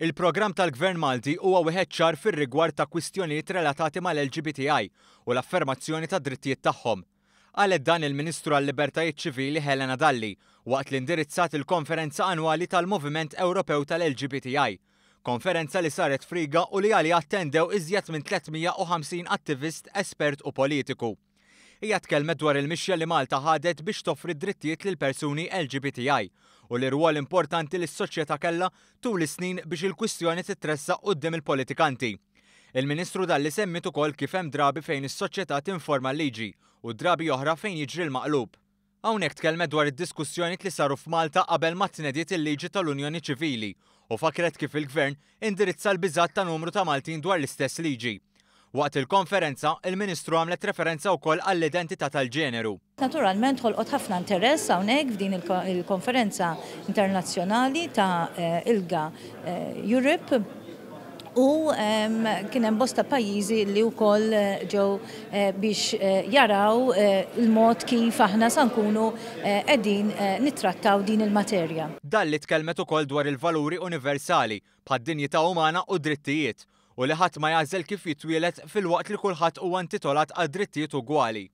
Il-programm tal-Gvern Malti huwa wieħed ċar fir-rigward ta' kwistjonijiet relatati mal-LGBTI u l-affermazzjoni ta' drittijiet tagħhom. Għalet dan il-Ministru għall-Libertajiet Ċivili Helena Dalli waqt l-indirizzat il-konferenza annwali tal-Moviment Ewropew tal-LGBTI. Konferenza li saret friga u li għali attendew iżjed minn 350 attivist, espert u politiku hija tkellmet dwar il-mixja li Malta ħadet biex toffri drittijiet lil persuni LGBTI u li rwol importanti l soċjetà kellha tul is-snin biex il-kwistjoni titressaq quddiem il-politikanti. Il-Ministru dalli semmit ukoll kif hemm drabi fejn is-soċjetà tinforma l-liġi u drabi oħra fejn jiġri l-maqlub. Hawnhekk tkellmet dwar id-diskussjonijiet li saru f'Malta qabel ma tnediet il-liġi tal-Unjoni Ċivili u fakret kif il-Gvern indirizza l-biżat ta' numru ta' Maltin dwar l-istess liġi. Waqt il-konferenza, il-Ministru għamlet referenza wkoll għall-identità tal-ġeneru. Naturalment ħolqot ħafna interess hawnhekk f'din il-konferenza internazzjonali ta' eh, ILGA eh, Europe u kien hemm bosta pajjiżi li wkoll eh, ġew biex jaraw il-mod kif aħna sankunu nkunu qegħdin nittrattaw din il-materja. Dan li tkellmet ukoll dwar il-valuri universali bħad-dinjità umana u drittijiet u li ħadd ma jażel kif jitwielet fil-waqt li kulħadd huwa intitolat għad drittijiet ugwali.